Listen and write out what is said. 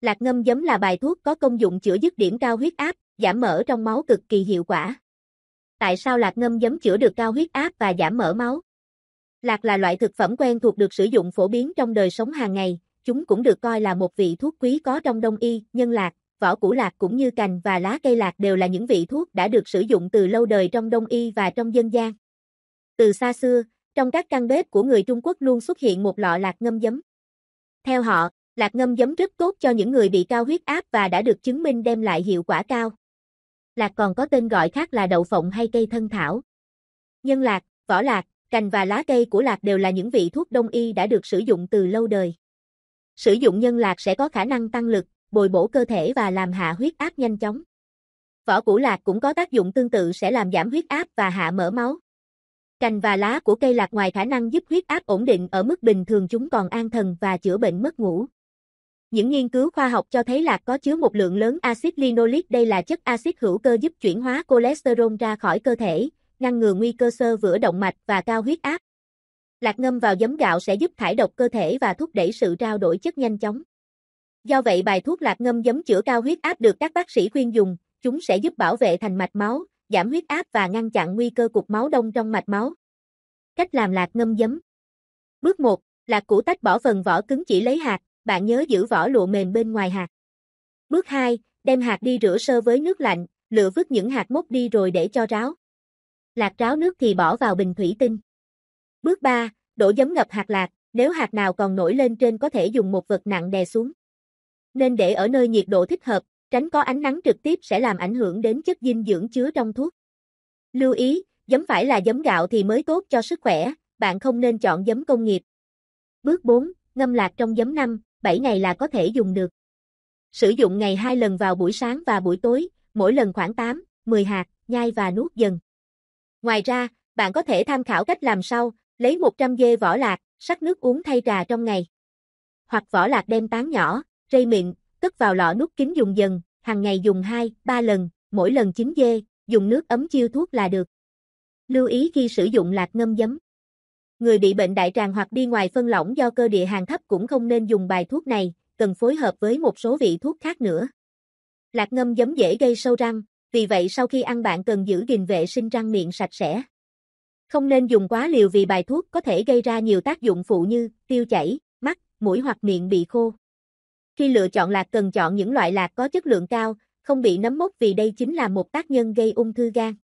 Lạc ngâm giấm là bài thuốc có công dụng chữa dứt điểm cao huyết áp, giảm mỡ trong máu cực kỳ hiệu quả. Tại sao lạc ngâm giấm chữa được cao huyết áp và giảm mỡ máu? Lạc là loại thực phẩm quen thuộc được sử dụng phổ biến trong đời sống hàng ngày, chúng cũng được coi là một vị thuốc quý có trong đông y, nhân lạc, vỏ củ lạc cũng như cành và lá cây lạc đều là những vị thuốc đã được sử dụng từ lâu đời trong đông y và trong dân gian. Từ xa xưa, trong các căn bếp của người Trung Quốc luôn xuất hiện một lọ lạc ngâm giấm. Theo họ, Lạc ngâm giấm rất tốt cho những người bị cao huyết áp và đã được chứng minh đem lại hiệu quả cao. Lạc còn có tên gọi khác là đậu phộng hay cây thân thảo. Nhân lạc, vỏ lạc, cành và lá cây của lạc đều là những vị thuốc đông y đã được sử dụng từ lâu đời. Sử dụng nhân lạc sẽ có khả năng tăng lực, bồi bổ cơ thể và làm hạ huyết áp nhanh chóng. Vỏ củ lạc cũng có tác dụng tương tự sẽ làm giảm huyết áp và hạ mỡ máu. Cành và lá của cây lạc ngoài khả năng giúp huyết áp ổn định ở mức bình thường chúng còn an thần và chữa bệnh mất ngủ. Những nghiên cứu khoa học cho thấy lạc có chứa một lượng lớn axit linoleic, đây là chất axit hữu cơ giúp chuyển hóa cholesterol ra khỏi cơ thể, ngăn ngừa nguy cơ xơ vữa động mạch và cao huyết áp. Lạc ngâm vào giấm gạo sẽ giúp thải độc cơ thể và thúc đẩy sự trao đổi chất nhanh chóng. Do vậy bài thuốc lạc ngâm giấm chữa cao huyết áp được các bác sĩ khuyên dùng, chúng sẽ giúp bảo vệ thành mạch máu, giảm huyết áp và ngăn chặn nguy cơ cục máu đông trong mạch máu. Cách làm lạc ngâm giấm. Bước 1, lạc củ tách bỏ phần vỏ cứng chỉ lấy hạt, bạn nhớ giữ vỏ lụa mềm bên ngoài hạt. Bước 2, đem hạt đi rửa sơ với nước lạnh, lựa vứt những hạt mốc đi rồi để cho ráo. Lạc ráo nước thì bỏ vào bình thủy tinh. Bước 3, đổ giấm ngập hạt lạc, nếu hạt nào còn nổi lên trên có thể dùng một vật nặng đè xuống. Nên để ở nơi nhiệt độ thích hợp, tránh có ánh nắng trực tiếp sẽ làm ảnh hưởng đến chất dinh dưỡng chứa trong thuốc. Lưu ý, giấm phải là giấm gạo thì mới tốt cho sức khỏe, bạn không nên chọn giấm công nghiệp. Bước 4, ngâm lạc trong giấm 5, 7 ngày là có thể dùng được. Sử dụng ngày 2 lần vào buổi sáng và buổi tối, mỗi lần khoảng 8, 10 hạt, nhai và nuốt dần. Ngoài ra, bạn có thể tham khảo cách làm sau, lấy 100 g vỏ lạc, sắc nước uống thay trà trong ngày. Hoặc vỏ lạc đem tán nhỏ, rây miệng, cất vào lọ nút kín dùng dần, hàng ngày dùng 2, 3 lần, mỗi lần 9 g, dùng nước ấm chiêu thuốc là được. Lưu ý khi sử dụng lạc ngâm giấm. Người bị bệnh đại tràng hoặc đi ngoài phân lỏng do cơ địa hàng thấp cũng không nên dùng bài thuốc này, cần phối hợp với một số vị thuốc khác nữa. Lạc ngâm giấm dễ gây sâu răng, vì vậy sau khi ăn bạn cần giữ gìn vệ sinh răng miệng sạch sẽ. Không nên dùng quá liều vì bài thuốc có thể gây ra nhiều tác dụng phụ như tiêu chảy, mắt, mũi hoặc miệng bị khô. Khi lựa chọn lạc cần chọn những loại lạc có chất lượng cao, không bị nấm mốc vì đây chính là một tác nhân gây ung thư gan.